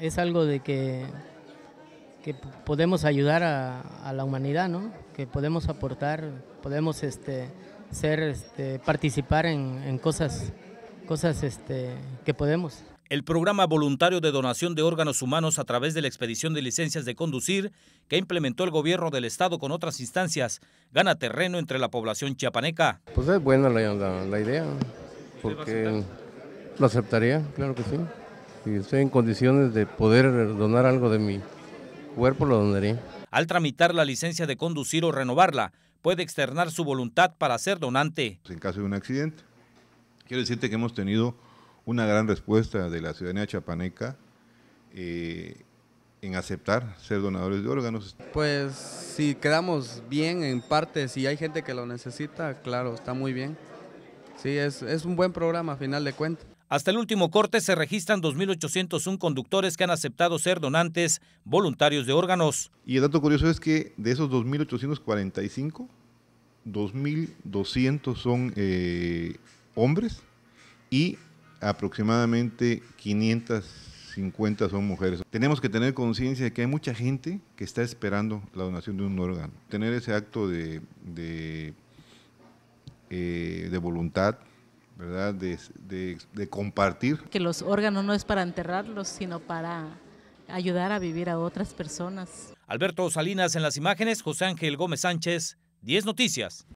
Es algo de que, podemos ayudar a, la humanidad, ¿no? que podemos aportar, podemos este, ser, este, participar en, cosas, cosas este, que podemos. El programa voluntario de donación de órganos humanos a través de la expedición de licencias de conducir que implementó el gobierno del estado con otras instancias gana terreno entre la población chiapaneca. Pues es buena la, la idea, porque lo aceptaría, claro que sí si estoy en condiciones de poder donar algo de mi cuerpo, lo donaré. Al tramitar la licencia de conducir o renovarla, puede externar su voluntad para ser donante. Pues, en caso de un accidente. Quiero decirte que hemos tenido una gran respuesta de la ciudadanía chapaneca eh, en aceptar ser donadores de órganos. Pues si quedamos bien en parte, si hay gente que lo necesita, claro, está muy bien. Sí, es, es un buen programa a final de cuentas. Hasta el último corte se registran 2.801 conductores que han aceptado ser donantes voluntarios de órganos. Y el dato curioso es que de esos 2.845, 2.200 son eh, hombres y aproximadamente 550 son mujeres. Tenemos que tener conciencia de que hay mucha gente que está esperando la donación de un órgano. Tener ese acto de, de eh, voluntad ¿verdad? De, de, compartir. Que los órganos no es para enterrarlos, sino para ayudar a vivir a otras personas. Alberto Salinas en las imágenes, José Ángel Gómez Sánchez, 10 Noticias.